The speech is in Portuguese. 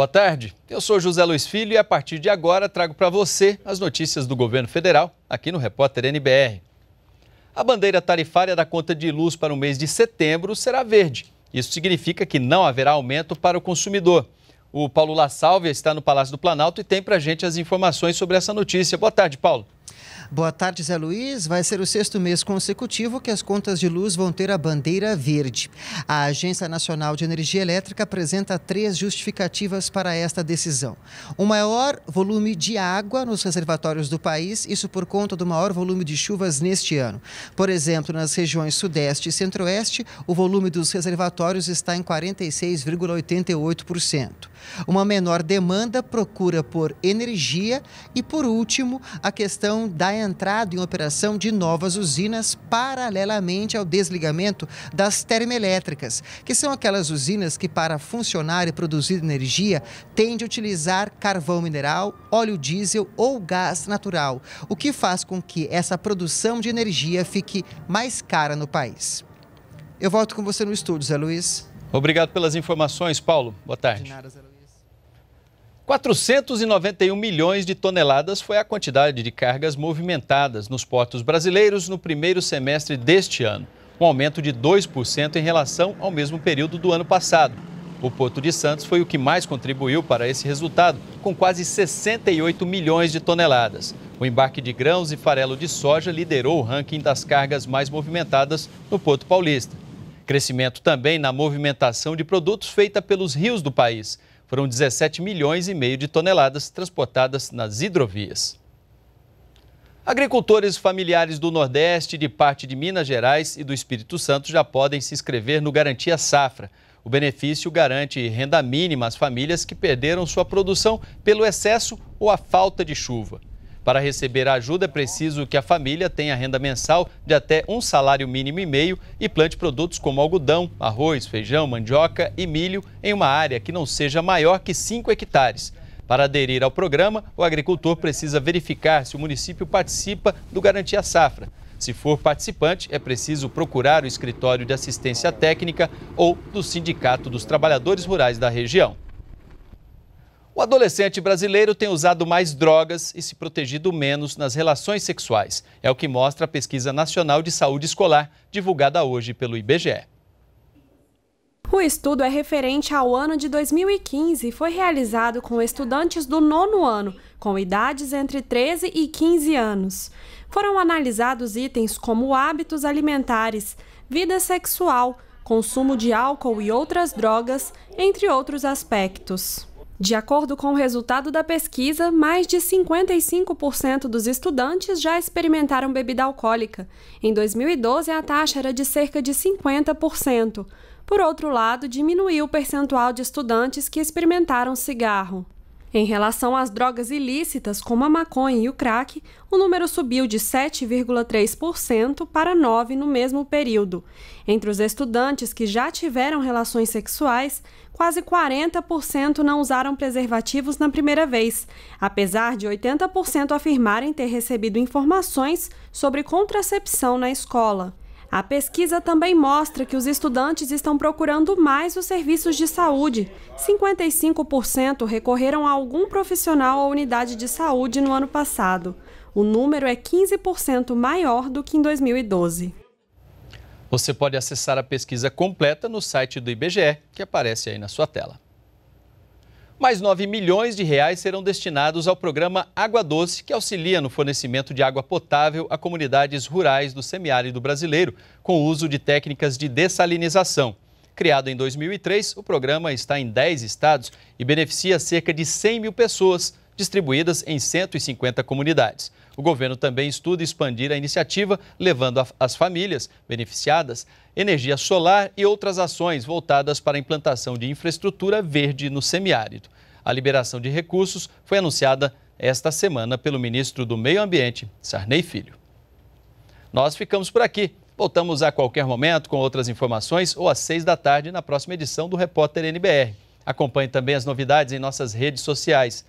Boa tarde, eu sou José Luiz Filho e a partir de agora trago para você as notícias do governo federal aqui no Repórter NBR. A bandeira tarifária da conta de luz para o mês de setembro será verde. Isso significa que não haverá aumento para o consumidor. O Paulo La Sálvia está no Palácio do Planalto e tem para a gente as informações sobre essa notícia. Boa tarde, Paulo. Boa tarde, Zé Luiz. Vai ser o sexto mês consecutivo que as contas de luz vão ter a bandeira verde. A Agência Nacional de Energia Elétrica apresenta três justificativas para esta decisão. O maior volume de água nos reservatórios do país, isso por conta do maior volume de chuvas neste ano. Por exemplo, nas regiões Sudeste e Centro-Oeste, o volume dos reservatórios está em 46,88%. Uma menor demanda, procura por energia e, por último, a questão da entrado em operação de novas usinas paralelamente ao desligamento das termoelétricas, que são aquelas usinas que, para funcionar e produzir energia, têm de utilizar carvão mineral, óleo diesel ou gás natural, o que faz com que essa produção de energia fique mais cara no país. Eu volto com você no estúdio, Zé Luiz. Obrigado pelas informações, Paulo. Boa tarde. 491 milhões de toneladas foi a quantidade de cargas movimentadas nos portos brasileiros no primeiro semestre deste ano, um aumento de 2% em relação ao mesmo período do ano passado. O Porto de Santos foi o que mais contribuiu para esse resultado, com quase 68 milhões de toneladas. O embarque de grãos e farelo de soja liderou o ranking das cargas mais movimentadas no Porto Paulista. Crescimento também na movimentação de produtos feita pelos rios do país foram 17 milhões e meio de toneladas transportadas nas hidrovias. Agricultores familiares do Nordeste, de parte de Minas Gerais e do Espírito Santo já podem se inscrever no Garantia Safra. O benefício garante renda mínima às famílias que perderam sua produção pelo excesso ou a falta de chuva. Para receber a ajuda, é preciso que a família tenha renda mensal de até um salário mínimo e meio e plante produtos como algodão, arroz, feijão, mandioca e milho em uma área que não seja maior que 5 hectares. Para aderir ao programa, o agricultor precisa verificar se o município participa do Garantia Safra. Se for participante, é preciso procurar o escritório de assistência técnica ou do Sindicato dos Trabalhadores Rurais da região. O adolescente brasileiro tem usado mais drogas e se protegido menos nas relações sexuais. É o que mostra a Pesquisa Nacional de Saúde Escolar, divulgada hoje pelo IBGE. O estudo é referente ao ano de 2015 e foi realizado com estudantes do nono ano, com idades entre 13 e 15 anos. Foram analisados itens como hábitos alimentares, vida sexual, consumo de álcool e outras drogas, entre outros aspectos. De acordo com o resultado da pesquisa, mais de 55% dos estudantes já experimentaram bebida alcoólica. Em 2012, a taxa era de cerca de 50%. Por outro lado, diminuiu o percentual de estudantes que experimentaram cigarro. Em relação às drogas ilícitas, como a maconha e o crack, o número subiu de 7,3% para 9% no mesmo período. Entre os estudantes que já tiveram relações sexuais, quase 40% não usaram preservativos na primeira vez, apesar de 80% afirmarem ter recebido informações sobre contracepção na escola. A pesquisa também mostra que os estudantes estão procurando mais os serviços de saúde. 55% recorreram a algum profissional ou unidade de saúde no ano passado. O número é 15% maior do que em 2012. Você pode acessar a pesquisa completa no site do IBGE, que aparece aí na sua tela. Mais 9 milhões de reais serão destinados ao programa Água Doce, que auxilia no fornecimento de água potável a comunidades rurais do semiárido brasileiro, com o uso de técnicas de dessalinização. Criado em 2003, o programa está em 10 estados e beneficia cerca de 100 mil pessoas distribuídas em 150 comunidades. O governo também estuda expandir a iniciativa, levando às famílias beneficiadas energia solar e outras ações voltadas para a implantação de infraestrutura verde no semiárido. A liberação de recursos foi anunciada esta semana pelo ministro do Meio Ambiente, Sarney Filho. Nós ficamos por aqui. Voltamos a qualquer momento com outras informações ou às seis da tarde na próxima edição do Repórter NBR. Acompanhe também as novidades em nossas redes sociais.